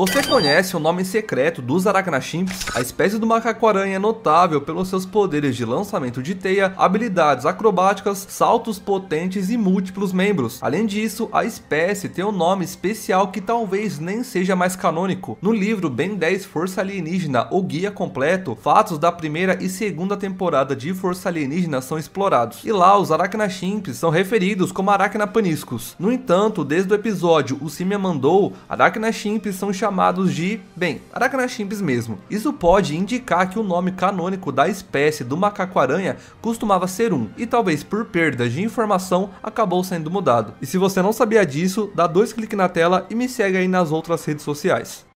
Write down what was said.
Você conhece o nome secreto dos Aracnachimps? A espécie do macaco-aranha é notável pelos seus poderes de lançamento de teia, habilidades acrobáticas, saltos potentes e múltiplos membros. Além disso, a espécie tem um nome especial que talvez nem seja mais canônico. No livro Ben 10 Força Alienígena, o guia completo, fatos da primeira e segunda temporada de Força Alienígena são explorados. E lá, os Aracnachimps são referidos como Aracnapaniscos. No entanto, desde o episódio O Simia Mandou, Aracnachimps são chamados chamados de, bem, Aracnachimbs mesmo. Isso pode indicar que o nome canônico da espécie do macaco-aranha costumava ser um, e talvez por perda de informação acabou sendo mudado. E se você não sabia disso, dá dois cliques na tela e me segue aí nas outras redes sociais.